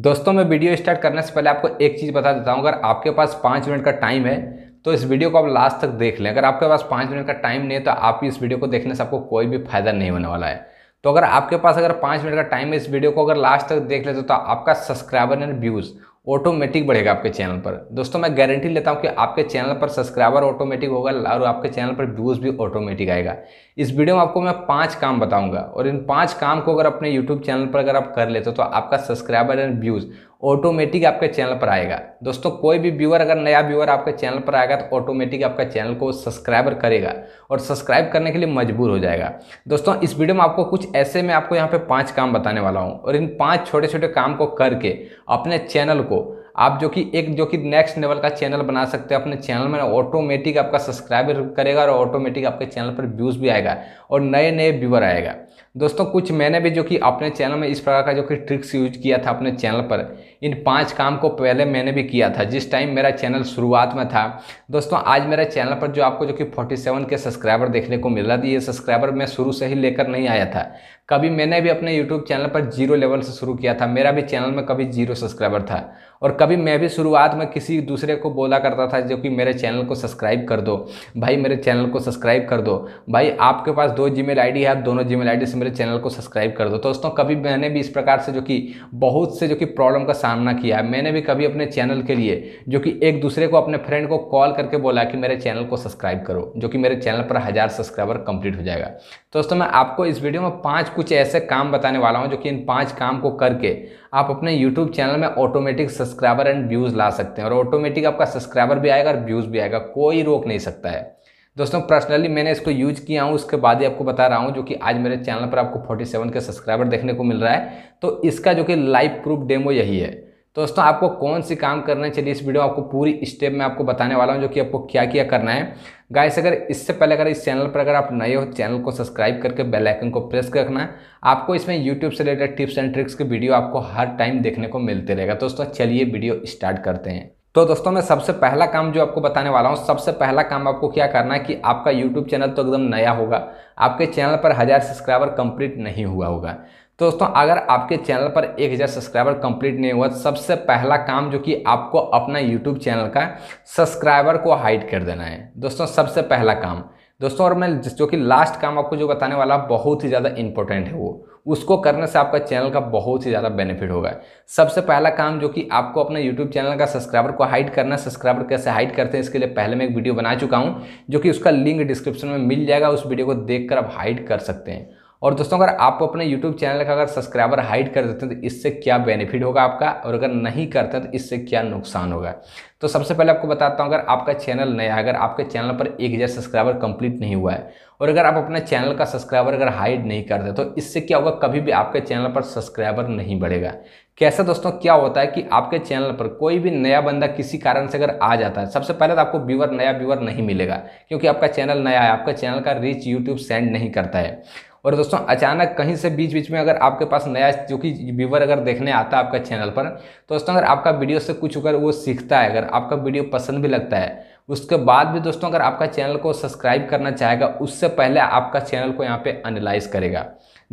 दोस्तों मैं video start करने से पहले आपको एक चीज़ बता देता हूँ अगर आपके पास पाँच मिनट का टाइम है तो इस वीडियो को आप लास्ट तक देख लें अगर आपके पास पाँच मिनट का टाइम नहीं है तो आप इस वीडियो को देखने से आपको कोई भी फायदा नहीं होने वाला है तो अगर आपके पास अगर पाँच मिनट का टाइम है इस वीडियो को अगर लास्ट तक देख लेते तो आपका सब्सक्राइबर एंड व्यूज़ ऑटोमेटिक बढ़ेगा आपके चैनल पर दोस्तों मैं गारंटी लेता हूं कि आपके चैनल पर सब्सक्राइबर ऑटोमेटिक होगा और आपके चैनल पर व्यूज़ भी ऑटोमेटिक आएगा इस वीडियो में आपको मैं पांच काम बताऊंगा और इन पांच काम को अगर अपने यूट्यूब चैनल पर अगर आप कर लेते हो तो आपका सब्सक्राइबर एंड व्यूज़ ऑटोमेटिक आपके चैनल पर आएगा दोस्तों कोई भी व्यूअर अगर नया व्यूअर आपके चैनल पर आएगा तो ऑटोमेटिक आपका चैनल को सब्सक्राइबर करेगा और सब्सक्राइब करने के लिए मजबूर हो जाएगा दोस्तों इस वीडियो में आपको कुछ ऐसे में आपको यहाँ पे पांच काम बताने वाला हूँ और इन पांच छोटे छोटे काम को करके अपने चैनल को आप जो कि एक जो कि नेक्स्ट लेवल का चैनल बना सकते हो अपने चैनल में ऑटोमेटिक आपका सब्सक्राइबर करेगा और ऑटोमेटिक आपके चैनल पर व्यूज़ भी आएगा और नए नए व्यूअर आएगा दोस्तों कुछ मैंने भी जो कि अपने चैनल में इस प्रकार का जो कि ट्रिक्स यूज किया था अपने चैनल पर इन पांच काम को पहले मैंने भी किया था जिस टाइम मेरा चैनल शुरुआत में था दोस्तों आज मेरे चैनल पर जो आपको जो कि 47 के सब्सक्राइबर देखने को मिल रहा था ये सब्सक्राइबर मैं शुरू से ही लेकर नहीं आया था कभी मैंने भी अपने यूट्यूब चैनल पर जीरो लेवल से शुरू किया था मेरा भी चैनल में कभी जीरो सब्सक्राइबर था और कभी मैं भी शुरुआत में किसी दूसरे को बोला करता था जो कि मेरे चैनल को सब्सक्राइब कर दो भाई मेरे चैनल को सब्सक्राइब कर दो भाई आपके पास दो जी मेल है आप दोनों जी मेल से मेरे चैनल को सब्सक्राइब कर दो तो दोस्तों कभी मैंने भी इस प्रकार से जो कि बहुत से जो कि प्रॉब्लम का सामना किया है मैंने भी कभी अपने चैनल के लिए जो कि एक दूसरे को अपने फ्रेंड को कॉल करके बोला कि मेरे चैनल को सब्सक्राइब करो जो कि मेरे चैनल पर हज़ार सब्सक्राइबर कंप्लीट हो जाएगा तो दोस्तों मैं आपको इस वीडियो में पाँच कुछ ऐसे काम बताने वाला हूँ जो कि इन पाँच काम को करके आप अपने यूट्यूब चैनल में ऑटोमेटिक सब्सक्राइबर एंड व्यूज़ ला सकते हैं और ऑटोमेटिक आपका सब्सक्राइबर भी आएगा और व्यूज़ भी आएगा कोई रोक नहीं सकता है दोस्तों पर्सनली मैंने इसको यूज किया हूँ उसके बाद ही आपको बता रहा हूँ जो कि आज मेरे चैनल पर आपको 47 के सब्सक्राइबर देखने को मिल रहा है तो इसका जो कि लाइव प्रूफ डेमो यही है तो दोस्तों आपको कौन सी काम करना है चलिए इस वीडियो आपको पूरी स्टेप में आपको बताने वाला हूँ जो कि आपको क्या क्या करना है गाइस अगर इससे पहले अगर इस चैनल पर अगर आप नए हो चैनल को सब्सक्राइब करके बेल आइकन को प्रेस करना आपको इसमें यूट्यूब से रिलेटेड टिप्स एंड ट्रिक्स के वीडियो आपको हर टाइम देखने को मिलते रहेगा दोस्तों चलिए वीडियो स्टार्ट करते हैं तो दोस्तों मैं सबसे पहला काम जो आपको बताने वाला हूँ सबसे पहला काम आपको क्या करना है कि आपका यूट्यूब चैनल तो एकदम नया होगा आपके चैनल पर हज़ार सब्सक्राइबर कंप्लीट नहीं हुआ होगा तो दोस्तों अगर आपके चैनल पर एक हज़ार सब्सक्राइबर कंप्लीट नहीं हुआ सबसे पहला काम जो कि आपको अपना यूट्यूब चैनल का सब्सक्राइबर को हाइड कर देना है दोस्तों सबसे पहला काम दोस्तों और मैं जो कि लास्ट काम आपको जो बताने वाला बहुत ही ज़्यादा इंपॉर्टेंट है वो उसको करने से आपका चैनल का बहुत ही ज़्यादा बेनिफिट होगा सबसे पहला काम जो कि आपको अपने यूट्यूब चैनल का सब्सक्राइबर को हाइड करना सब्सक्राइबर कैसे हाइड करते हैं इसके लिए पहले मैं एक वीडियो बना चुका हूँ जो कि उसका लिंक डिस्क्रिप्शन में मिल जाएगा उस वीडियो को देख आप हाइड कर सकते हैं और दोस्तों अगर आप अपने यूट्यूब चैनल का अगर सब्सक्राइबर हाइड कर देते हैं तो इससे क्या बेनिफिट होगा आपका और अगर नहीं करते हैं तो इससे क्या नुकसान होगा तो सबसे पहले आपको बताता हूँ अगर आपका चैनल नया है अगर आपके चैनल पर एक हज़ार सब्सक्राइबर कंप्लीट नहीं हुआ है और अगर आप अपने चैनल का सब्सक्राइबर अगर हाइड नहीं करते तो इससे क्या होगा कभी भी आपके चैनल पर सब्सक्राइबर नहीं बढ़ेगा कैसा दोस्तों क्या होता है कि आपके चैनल पर कोई भी नया बंदा किसी कारण से अगर आ जाता है सबसे पहले तो आपको व्यूवर नया व्यूवर नहीं मिलेगा क्योंकि आपका चैनल नया है आपका चैनल का रीच यूट्यूब सेंड नहीं करता है और दोस्तों अचानक कहीं से बीच बीच में अगर आपके पास नया जो कि व्यूवर अगर देखने आता है आपका चैनल पर तो दोस्तों अगर आपका वीडियो से कुछ अगर वो सीखता है अगर आपका वीडियो पसंद भी लगता है उसके बाद भी दोस्तों अगर आपका चैनल को सब्सक्राइब करना चाहेगा उससे पहले आपका चैनल को यहाँ पे एनालाइज करेगा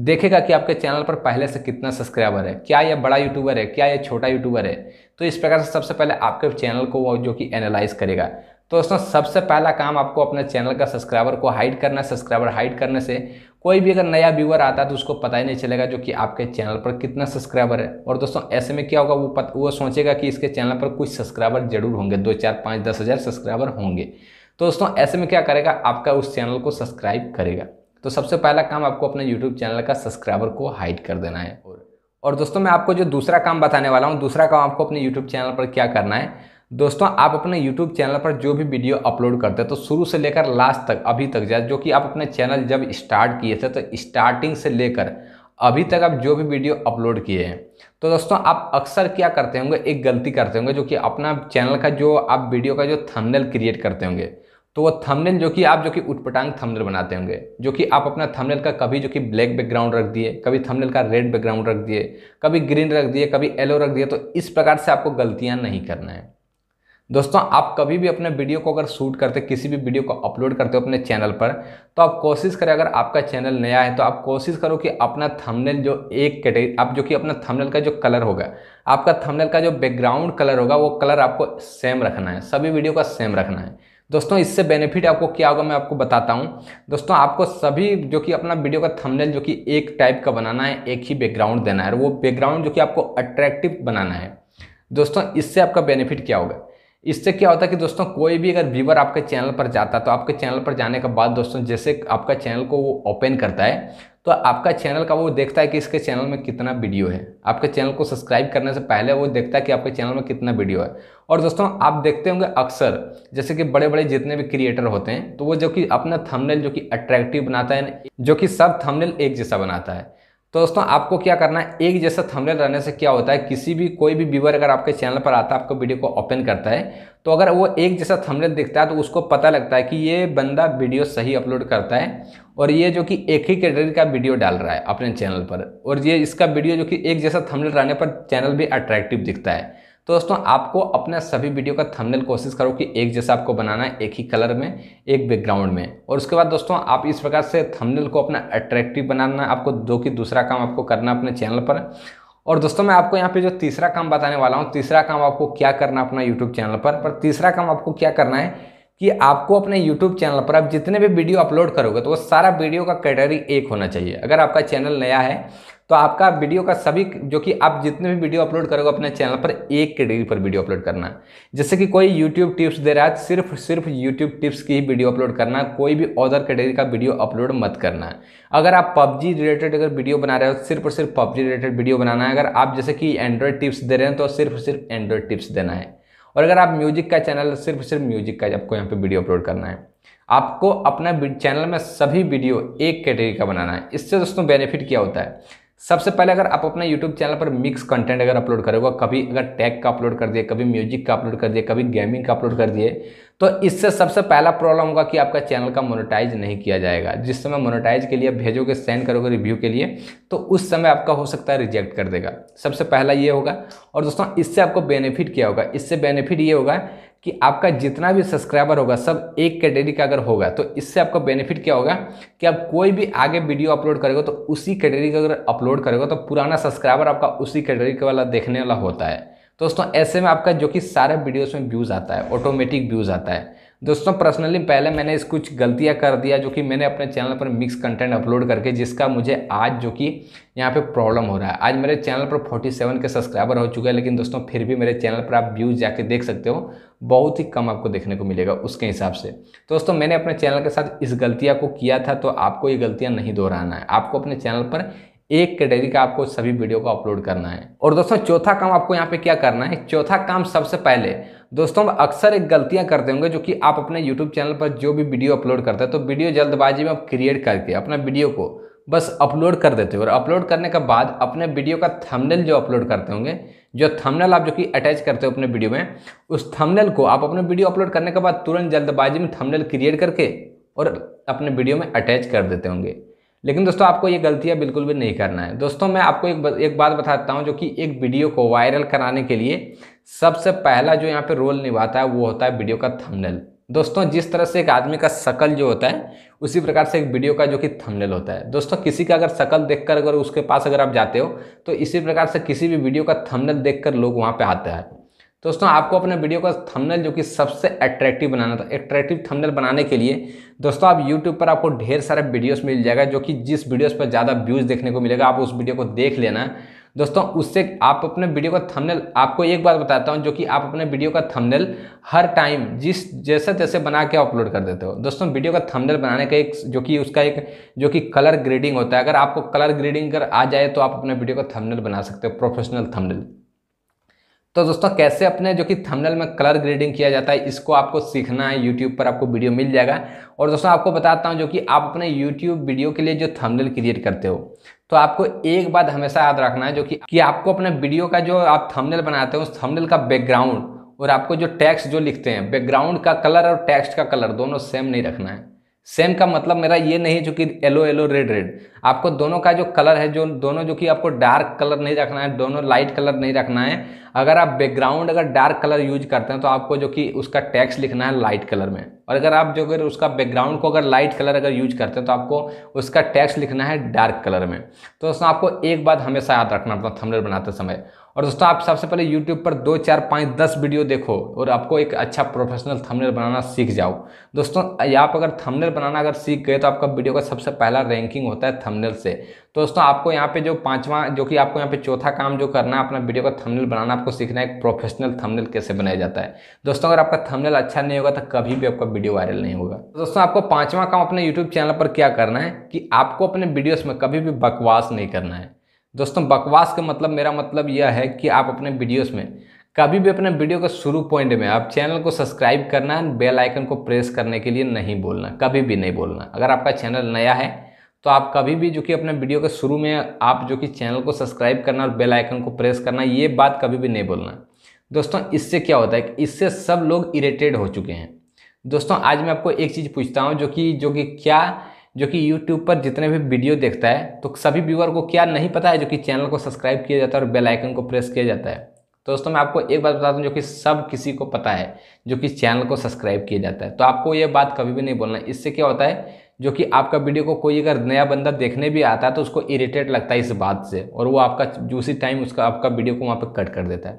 देखेगा कि आपके चैनल पर पहले से कितना सब्सक्राइबर है क्या यह बड़ा यूट्यूबर है क्या यह छोटा यूट्यूबर है तो इस प्रकार से सबसे पहले आपके चैनल को वो जो कि एनालाइज करेगा तो दोस्तों सबसे पहला काम आपको अपने चैनल का सब्सक्राइबर को हाइड करना है सब्सक्राइबर हाइड करने से कोई भी अगर नया व्यूअर आता है तो उसको पता ही नहीं चलेगा जो कि आपके चैनल पर कितना सब्सक्राइबर है और दोस्तों ऐसे में क्या होगा वो पत, वो सोचेगा कि इसके चैनल पर कुछ सब्सक्राइबर जरूर होंगे दो चार पाँच दस हज़ार सब्सक्राइबर होंगे तो दोस्तों ऐसे में क्या करेगा आपका उस चैनल को सब्सक्राइब करेगा तो सबसे पहला काम आपको अपने यूट्यूब चैनल का सब्सक्राइबर को हाइड कर देना है और दोस्तों मैं आपको जो दूसरा काम बताने वाला हूँ दूसरा काम आपको अपने यूट्यूब चैनल पर क्या करना है दोस्तों आप अपने YouTube चैनल पर जो भी वीडियो अपलोड करते हैं तो शुरू से लेकर लास्ट तक अभी तक जाए जो कि आप अपने चैनल जब स्टार्ट किए थे तो स्टार्टिंग से लेकर अभी तक आप जो भी वीडियो अपलोड किए हैं तो दोस्तों आप अक्सर क्या करते होंगे एक गलती करते होंगे जो कि अपना चैनल का जो आप वीडियो का जो थंबनेल क्रिएट करते होंगे तो वो थंबनेल जो कि आप जो कि उटपटांग थंबनेल बनाते होंगे जो कि आप अपना थंबनेल का कभी जो कि ब्लैक बैकग्राउंड रख दिए कभी थंबनेल का रेड बैकग्राउंड रख दिए कभी ग्रीन रख दिए कभी येलो रख दिए तो इस प्रकार से आपको गलतियाँ नहीं करना है दोस्तों आप कभी भी अपने वीडियो को अगर शूट करते किसी भी वीडियो को अपलोड करते हो अपने चैनल पर तो आप कोशिश करें अगर आपका चैनल नया है तो आप कोशिश करो कि अपना थंबनेल जो एक कैटेगरी आप जो कि अपना थंबनेल का जो कलर होगा आपका थंबनेल का जो बैकग्राउंड कलर होगा वो कलर आपको सेम रखना है सभी वीडियो का सेम रखना है दोस्तों इससे बेनिफिट आपको क्या होगा मैं आपको बताता हूँ दोस्तों आपको सभी जो कि अपना वीडियो का थंबनेल जो कि एक टाइप का बनाना है एक ही बैकग्राउंड देना है और वो बैकग्राउंड जो कि आपको अट्रैक्टिव बनाना है दोस्तों इससे आपका बेनिफिट क्या होगा इससे क्या होता है कि दोस्तों कोई भी अगर व्यूवर आपके चैनल पर जाता है तो आपके चैनल पर जाने के बाद दोस्तों जैसे आपका चैनल को वो ओपन करता है तो आपका चैनल का वो देखता है कि इसके चैनल में कितना वीडियो है आपके चैनल को सब्सक्राइब करने से पहले वो देखता है कि आपके चैनल में कितना वीडियो है और दोस्तों आप देखते होंगे अक्सर जैसे कि बड़े बड़े जितने भी क्रिएटर होते हैं तो वो जो कि अपना थमनेल जो कि अट्रैक्टिव बनाता है जो कि सब थमनेल एक जैसा बनाता है तो दोस्तों आपको क्या करना है एक जैसा थंबनेल रहने से क्या होता है किसी भी कोई भी व्यूवर अगर आपके चैनल पर आता है आपको वीडियो को ओपन करता है तो अगर वो एक जैसा थंबनेल दिखता है तो उसको पता लगता है कि ये बंदा वीडियो सही अपलोड करता है और ये जो कि एक ही कैटेगरी का वीडियो डाल रहा है अपने चैनल पर और ये इसका वीडियो जो कि एक जैसा थमलेट रहने पर चैनल भी अट्रैक्टिव दिखता है तो दोस्तों आपको अपना सभी वीडियो का थंबनेल कोशिश करो कि एक जैसा आपको बनाना है एक ही कलर में एक बैकग्राउंड में और उसके बाद दोस्तों आप इस प्रकार से थंबनेल को अपना अट्रैक्टिव बनाना आपको दो कि दूसरा काम आपको करना अपने चैनल पर और दोस्तों मैं आपको यहाँ पे जो तीसरा काम बताने वाला हूँ तीसरा काम आपको क्या करना अपना यूट्यूब चैनल पर पर तीसरा काम आपको क्या करना है कि आपको अपने यूट्यूब चैनल पर आप जितने भी वीडियो अपलोड करोगे तो वो सारा वीडियो का कैटेगरी एक होना चाहिए अगर आपका चैनल नया है तो आपका वीडियो का सभी जो कि आप जितने भी वीडियो अपलोड करोगे अपने चैनल पर एक कैटेगरी पर वीडियो अपलोड करना जैसे कि कोई यूट्यूब टिप्स दे रहा है सिर्फ सिर्फ यूट्यूब टिप्स की ही वीडियो अपलोड करना कोई भी अदर कैटेगरी का वीडियो अपलोड मत करना अगर आप पबजी रिलेटेड अगर वीडियो बना रहे हो सिर्फ और सिर्फ पबजी रिलेटेड वीडियो बनाना है अगर आप जैसे कि एंड्रॉयड टिप्स दे रहे हैं तो सिर्फ सिर्फ एंड्रॉयड टिप्स देना है और अगर आप म्यूजिक का चैनल सिर्फ सिर्फ म्यूजिक का आपको यहाँ पर वीडियो अपलोड करना है आपको अपना चैनल में सभी वीडियो एक कैटेगरी का बनाना है इससे दोस्तों बेनिफिट क्या होता है सबसे पहले अगर आप अपना यूट्यूब चैनल पर मिक्स कंटेंट अगर अपलोड करोगे कभी अगर टैग का अपलोड कर दिए कभी म्यूजिक का अपलोड कर दिए कभी गेमिंग का अपलोड कर दिए तो इससे सबसे पहला प्रॉब्लम होगा कि आपका चैनल का मोनेटाइज नहीं किया जाएगा जिस समय मोनेटाइज के लिए भेजोगे सेंड करोगे रिव्यू के लिए तो उस समय आपका हो सकता है रिजेक्ट कर देगा सबसे पहला ये होगा और दोस्तों इससे आपको बेनिफिट क्या होगा इससे बेनिफिट ये होगा कि आपका जितना भी सब्सक्राइबर होगा सब एक कैटेगरी का अगर होगा तो इससे आपका बेनिफिट क्या होगा कि आप कोई भी आगे वीडियो अपलोड करेगा तो उसी कैटेगरी का अगर अपलोड करेगा तो पुराना सब्सक्राइबर आपका उसी कैटेगरी का वाला देखने वाला होता है दोस्तों ऐसे में आपका जो कि सारे वीडियोज़ में व्यूज़ आता है ऑटोमेटिक व्यूज़ आता है दोस्तों पर्सनली पहले मैंने इस कुछ गलतियां कर दिया जो कि मैंने अपने चैनल पर मिक्स कंटेंट अपलोड करके जिसका मुझे आज जो कि यहाँ पे प्रॉब्लम हो रहा है आज मेरे चैनल पर 47 के सब्सक्राइबर हो चुके हैं लेकिन दोस्तों फिर भी मेरे चैनल पर आप व्यूज़ जाके देख सकते हो बहुत ही कम आपको देखने को मिलेगा उसके हिसाब से दोस्तों मैंने अपने चैनल के साथ इस गलतियाँ को किया था तो आपको ये गलतियाँ नहीं दोहराना है आपको अपने चैनल पर एक कैटेगरी का आपको सभी वीडियो को अपलोड करना है और दोस्तों चौथा काम आपको यहाँ पे क्या करना है चौथा काम सबसे पहले दोस्तों हम अक्सर एक गलतियां करते होंगे जो कि आप अपने यूट्यूब चैनल पर जो भी वीडियो अपलोड करते हैं तो वीडियो जल्दबाजी में आप क्रिएट करके अपना वीडियो को बस अपलोड कर देते हो और अपलोड करने के बाद अपने वीडियो का थंबनेल जो अपलोड करते होंगे जो थंबनेल आप जो कि अटैच करते हो अपने वीडियो में उस थंबनेल को आप अपने वीडियो अपलोड करने के बाद तुरंत जल्दबाजी में थंबनेल क्रिएट करके और अपने वीडियो में अटैच कर देते होंगे लेकिन दोस्तों आपको ये गलतियाँ बिल्कुल भी नहीं करना है दोस्तों मैं आपको एक एक बात बताता हूँ जो कि एक वीडियो को वायरल कराने के लिए सबसे पहला जो यहाँ पे रोल निभाता है वो होता है वीडियो का थंबनेल दोस्तों जिस तरह से एक आदमी का शकल जो होता है उसी प्रकार से एक वीडियो का जो कि थंबनेल होता है दोस्तों किसी का अगर शकल देख अगर उसके पास अगर आप जाते हो तो इसी प्रकार से किसी भी वीडियो का थमनल देख लोग वहाँ पर आते हैं दोस्तों आपको अपने वीडियो का थंबनेल जो कि सबसे अट्रैक्टिव बनाना था अट्रैक्टिव थंबनेल बनाने के लिए दोस्तों आप यूट्यूब पर आपको ढेर सारे वीडियोस मिल जाएगा जो कि जिस वीडियोस पर ज़्यादा व्यूज़ देखने को मिलेगा आप उस वीडियो को देख लेना दोस्तों उससे आप अपने वीडियो का थंबनेल आपको एक बात बताता हूँ जो कि आप अपने वीडियो का थंबनेल हर टाइम जिस जैसे तैसे बना के अपलोड कर देते हो दोस्तों वीडियो का थंबनेल बनाने का एक जो कि उसका एक जो कि कलर ग्रेडिंग होता है अगर आपको कलर ग्रेडिंग कर आ जाए तो आप अपने वीडियो का थमनल बना सकते हो प्रोफेशनल थमनल तो दोस्तों कैसे अपने जो कि थंबनेल में कलर ग्रेडिंग किया जाता है इसको आपको सीखना है यूट्यूब पर आपको वीडियो मिल जाएगा और दोस्तों आपको बताता हूँ जो कि आप अपने यूट्यूब वीडियो के लिए जो थंबनेल क्रिएट करते हो तो आपको एक बात हमेशा याद रखना है जो कि, कि आपको अपने वीडियो का जो आप थंबनेल बनाते हो उस थंबनेल का बैकग्राउंड और आपको जो टैक्स जो लिखते हैं बैकग्राउंड का कलर और टैक्स का कलर दोनों सेम नहीं रखना है सेम का मतलब मेरा ये नहीं जो कि येलो येलो रेड रेड आपको दोनों का जो कलर है जो दोनों जो कि आपको डार्क कलर नहीं रखना है दोनों लाइट कलर नहीं रखना है अगर आप बैकग्राउंड अगर डार्क कलर यूज करते हैं तो आपको जो कि उसका टैक्स लिखना है लाइट कलर में और अगर आप जो अगर उसका बैकग्राउंड को अगर लाइट कलर अगर यूज करते हैं तो आपको उसका टैक्स लिखना है डार्क कलर में तो उसमें आपको एक बात हमेशा याद रखना अपना थमलेट बनाते समय और दोस्तों आप सबसे पहले YouTube पर दो चार पाँच दस वीडियो देखो और आपको एक अच्छा प्रोफेशनल थंबनेल बनाना सीख जाओ दोस्तों आप अगर थंबनेल बनाना अगर सीख गए तो आपका वीडियो का सबसे पहला रैंकिंग होता है थंबनेल से तो दोस्तों आपको यहाँ पे जो पांचवा जो कि आपको यहाँ पे चौथा काम जो करना है अपना वीडियो का थंबनेल बनाना आपको सीखना है एक प्रोफेशनल थंबनेल कैसे बनाया जाता है दोस्तों अगर आपका थंबनेल अच्छा नहीं होगा तो कभी भी आपका वीडियो वायरल नहीं होगा दोस्तों आपको पांचवा काम अपने यूट्यूब चैनल पर क्या करना है कि आपको अपने वीडियोस में कभी भी बकवास नहीं करना है दोस्तों बकवास का मतलब मेरा मतलब यह है कि आप अपने वीडियोस में कभी भी अपने वीडियो के शुरू पॉइंट में आप चैनल को सब्सक्राइब करना एंड बेल आइकन को प्रेस करने के लिए नहीं बोलना कभी भी नहीं बोलना अगर आपका चैनल नया है तो आप कभी भी जो कि अपने वीडियो के शुरू में आप जो कि चैनल को सब्सक्राइब करना और बेल आइकन को प्रेस करना ये बात कभी भी नहीं बोलना दोस्तों इससे क्या होता है कि इससे सब लोग इरेटेड हो चुके हैं दोस्तों आज मैं आपको एक चीज़ पूछता हूँ जो कि जो कि क्या जो कि यूट्यूब पर जितने भी वीडियो देखता है तो सभी व्यूअर को क्या नहीं पता है जो कि चैनल को सब्सक्राइब किया जाता है और बेल आइकन को प्रेस किया जाता है तो दोस्तों मैं आपको एक बात बता दूं जो कि सब किसी को पता है जो कि चैनल को सब्सक्राइब किया जाता है तो आपको ये बात कभी भी नहीं बोलना इससे क्या होता है जो कि आपका वीडियो को कोई अगर नया बंदा देखने भी आता है तो उसको इरिटेट लगता है इस बात से और वो आपका उसी टाइम उसका आपका वीडियो को वहाँ पे कट कर देता है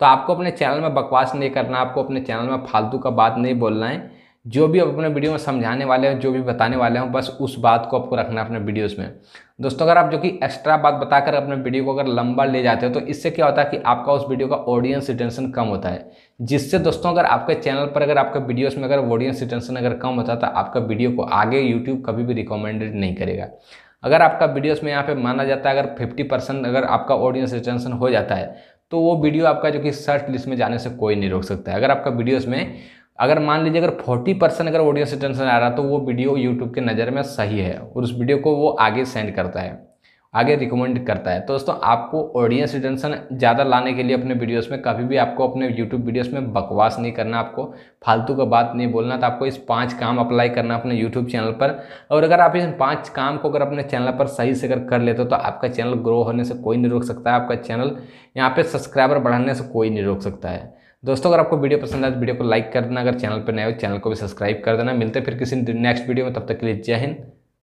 तो आपको अपने चैनल में बकवास नहीं करना आपको अपने चैनल में फालतू का बात नहीं बोलना है जो भी आप अपने वीडियो में समझाने वाले हैं जो भी बताने वाले हों बस उस बात को आपको रखना है अपने वीडियोस में दोस्तों अगर आप जो कि एक्स्ट्रा बात बताकर अपने वीडियो को अगर लंबा ले जाते हो तो इससे क्या होता है कि आपका उस वीडियो का ऑडियंस रिटेंशन कम होता है जिससे दोस्तों अगर आपके चैनल पर अगर आपके वीडियोज़ में अगर ऑडियंस रिटेंशन अगर कम होता है तो आपका वीडियो को आगे यूट्यूब कभी भी रिकमेंडेड नहीं करेगा अगर आपका वीडियोस में यहाँ पे माना जाता है अगर 50 परसेंट अगर आपका ऑडियंस रिटेंशन हो जाता है तो वो वीडियो आपका जो कि सर्च लिस्ट में जाने से कोई नहीं रोक सकता है अगर आपका वीडियोस में अगर मान लीजिए अगर 40 परसेंट अगर ऑडियंस अटेंशन आ रहा है तो वो वीडियो यूट्यूब के नज़र में सही है और उस वीडियो को वो आगे सेंड करता है आगे रिकमेंड करता है तो दोस्तों आपको ऑडियंस रिटेंशन ज़्यादा लाने के लिए अपने वीडियोस में कभी भी आपको अपने यूट्यूब वीडियोस में बकवास नहीं करना आपको फालतू का बात नहीं बोलना तो आपको इस पांच काम अप्लाई करना अपने यूट्यूब चैनल पर और अगर आप इस पांच काम को अगर अपने चैनल पर सही से अगर कर लेते हो तो आपका चैनल ग्रो होने से कोई नहीं रोक सकता है आपका चैनल यहाँ पर सब्सक्राइबर बढ़ाने से कोई नहीं रोक सकता है दोस्तों अगर आपको वीडियो पसंद आए तो वीडियो को लाइक कर देना अगर चैनल पर नए हो चैनल को भी सब्सक्राइब कर देना मिलते हैं फिर किसी नेक्स्ट वीडियो में तब तक के लिए जय हिंद